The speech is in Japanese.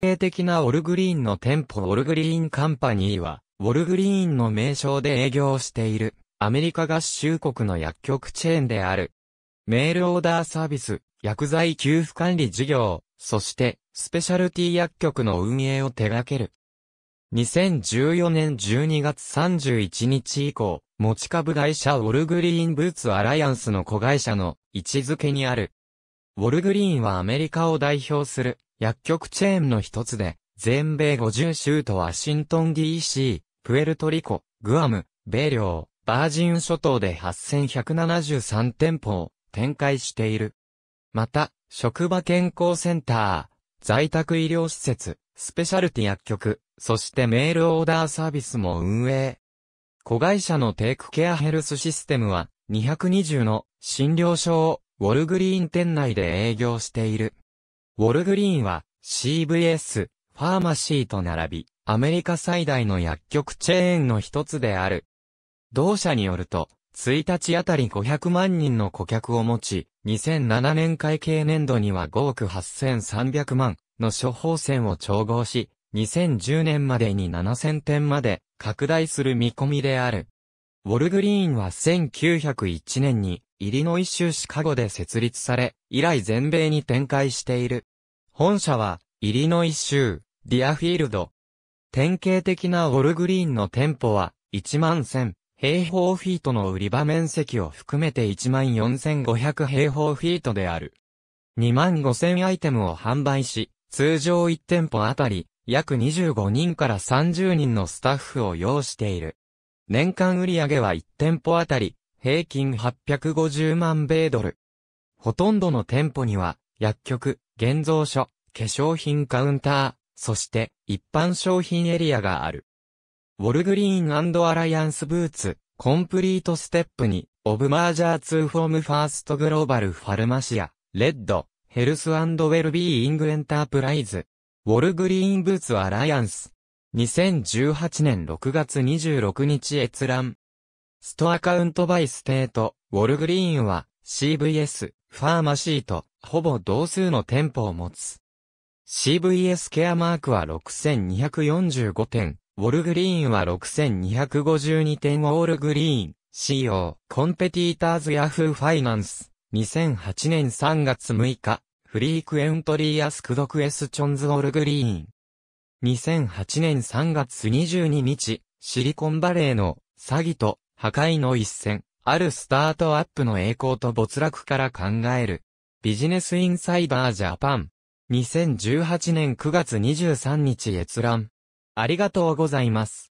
定的なオルグリーンの店舗オルグリーンカンパニーは、ウォルグリーンの名称で営業している、アメリカ合衆国の薬局チェーンである。メールオーダーサービス、薬剤給付管理事業、そして、スペシャルティ薬局の運営を手掛ける。2014年12月31日以降、持ち株会社ウォルグリーンブーツアライアンスの子会社の位置づけにある。ウォルグリーンはアメリカを代表する薬局チェーンの一つで、全米50州とワシントン DC、プエルトリコ、グアム、米領、バージン諸島で8173店舗を展開している。また、職場健康センター、在宅医療施設、スペシャルティ薬局、そしてメールオーダーサービスも運営。子会社のテイクケアヘルスシステムは220の診療所をウォルグリーン店内で営業している。ウォルグリーンは CVS、ファーマシーと並び、アメリカ最大の薬局チェーンの一つである。同社によると、1日あたり500万人の顧客を持ち、2007年会計年度には5億8300万の処方箋を調合し、2010年までに7000点まで拡大する見込みである。ウォルグリーンは1901年にイリノイ州シカゴで設立され、以来全米に展開している。本社は、イリノイ州、ディアフィールド。典型的なウォルグリーンの店舗は、1万1000平方フィートの売り場面積を含めて1万4500平方フィートである。2万5000アイテムを販売し、通常1店舗あたり、約25人から30人のスタッフを要している。年間売上は1店舗あたり、平均850万米ドル。ほとんどの店舗には、薬局、現像所、化粧品カウンター、そして一般商品エリアがある。ウォルグリーンアライアンスブーツ、コンプリートステップに、オブマージャーツーフォームファーストグローバルファルマシア、レッド、ヘルスウェルビーイングエンタープライズ、ウォルグリーンブーツアライアンス。2018年6月26日閲覧。ストアカウントバイステート、ウォルグリーンは CVS、ファーマシーとほぼ同数の店舗を持つ。CVS ケアマークは6245点、ウォルグリーンは6252点ウォールグリーン、CO、コンペティーターズヤフーファイナンス、2008年3月6日、フリークエントリーアスクドクエスチョンズウォルグリーン。2008年3月22日、シリコンバレーの詐欺と破壊の一戦、あるスタートアップの栄光と没落から考える。ビジネスインサイバージャパン。2018年9月23日閲覧。ありがとうございます。